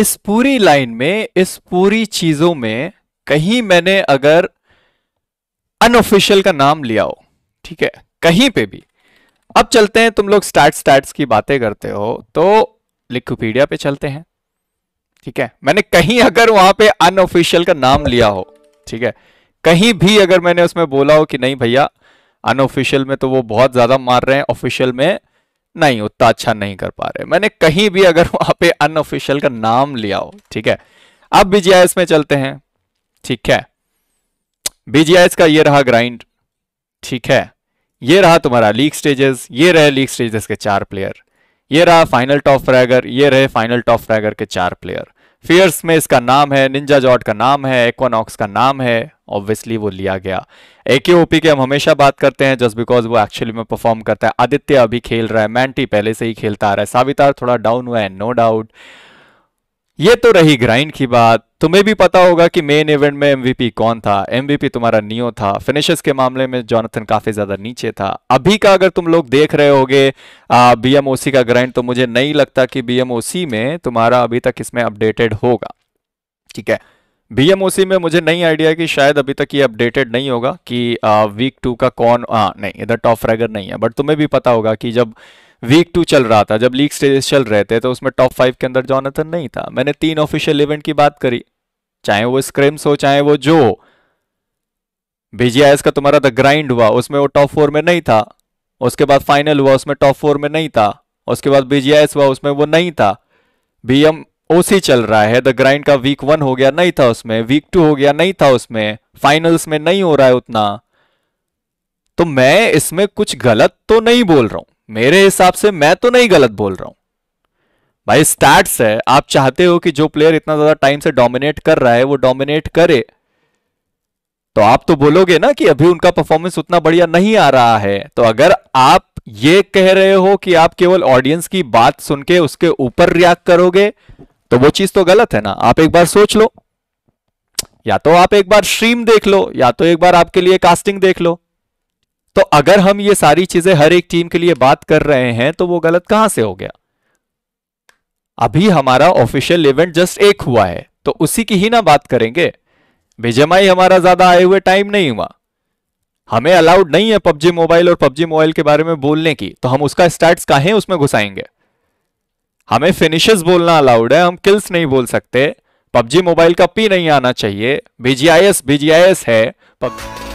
इस पूरी लाइन में इस पूरी चीजों में कहीं मैंने अगर अनऑफिशियल का नाम लिया हो ठीक है कहीं पे भी अब चलते हैं तुम लोग स्टैट स्टैट्स की बातें करते हो तो लिक्विपीडिया पे चलते हैं ठीक है मैंने कहीं अगर वहां पे अनऑफिशियल का नाम लिया हो ठीक है कहीं भी अगर मैंने उसमें बोला हो कि नहीं भैया अनऑफिशियल में तो वो बहुत ज्यादा मार रहे हैं ऑफिशियल में नहीं उतना अच्छा नहीं कर पा रहे मैंने कहीं भी अगर वहां पे अनऑफिशियल का नाम लिया हो ठीक है अब बीजीआईएस में चलते हैं ठीक है बीजीआईएस का ये रहा ग्राइंड ठीक है ये रहा तुम्हारा लीग स्टेजेस ये रहे लीग स्टेजेस के चार प्लेयर ये रहा फाइनल टॉप फ्रैगर ये रहे फाइनल टॉप फ्रैगर के चार प्लेयर फियर्स में इसका नाम है निंजा जॉट का नाम है एक्वानॉक्स का नाम है ऑब्वियसली वो लिया गया ओपी की हम हमेशा बात करते हैं जस्ट बिकॉज वो एक्चुअली में परफॉर्म करता है आदित्य अभी खेल रहा है मैंटी पहले से ही खेलता आ रहा है सावितार थोड़ा डाउन हुआ है नो डाउट ये तो रही ग्राइंड की बात तुम्हें भी पता होगा कि मेन इवेंट में एमवीपी कौन था एमवीपी तुम्हारा नियो था फिनिशर्स के मामले में जॉनथन काफी ज्यादा नीचे था अभी का अगर तुम लोग देख रहे होगे बीएमओसी का ग्राइंड तो मुझे नहीं लगता कि बीएमओसी में तुम्हारा अभी तक इसमें अपडेटेड होगा ठीक है बीएमओसी में मुझे नहीं आइडिया कि शायद अभी तक ये अपडेटेड नहीं होगा कि वीक टू का कौन आ, नहीं इधर टॉप फ्रैगर नहीं है बट तुम्हें भी पता होगा कि जब वीक टू चल रहा था जब लीग स्टेजेस चल रहे थे तो उसमें टॉप फाइव के अंदर जॉनथन नहीं था मैंने तीन ऑफिशियल इवेंट की बात करी चाहे वो स्क्रिम्स हो चाहे वो जो बीजीआईएस का तुम्हारा द ग्राइंड हुआ उसमें वो टॉप फोर में नहीं था उसके बाद फाइनल हुआ उसमें टॉप फोर में नहीं था उसके बाद बीजीआईएस हुआ उसमें वो नहीं था बीएम ओसी चल रहा है द ग्राइंड का वीक वन हो गया नहीं था उसमें वीक टू हो गया नहीं था उसमें फाइनल्स में नहीं हो रहा है उतना तो मैं इसमें कुछ गलत तो नहीं बोल रहा हूं मेरे हिसाब से मैं तो नहीं गलत बोल रहा हूं भाई स्टैट्स है आप चाहते हो कि जो प्लेयर इतना ज्यादा टाइम से डोमिनेट कर रहा है वो डोमिनेट करे तो आप तो बोलोगे ना कि अभी उनका परफॉर्मेंस उतना बढ़िया नहीं आ रहा है तो अगर आप ये कह रहे हो कि आप केवल ऑडियंस की बात सुन के उसके ऊपर रिएक्ट करोगे तो वो चीज तो गलत है ना आप एक बार सोच लो या तो आप एक बार स्ट्रीम देख लो या तो एक बार आपके लिए कास्टिंग देख लो तो अगर हम ये सारी चीजें हर एक टीम के लिए बात कर रहे हैं तो वो गलत कहां से हो गया अभी हमारा ऑफिशियल इवेंट जस्ट एक हुआ है तो उसी की ही ना बात करेंगे बीजेमआई हमारा ज्यादा आए हुए टाइम नहीं हुआ हमें अलाउड नहीं है पबजी मोबाइल और पबजी मोबाइल के बारे में बोलने की तो हम उसका स्टार्ट काहे उसमें घुसाएंगे हमें फिनिशेस बोलना अलाउड है हम किल्स नहीं बोल सकते पबजी मोबाइल का पी नहीं आना चाहिए बीजीआईएस बीजीआईएस है पबजी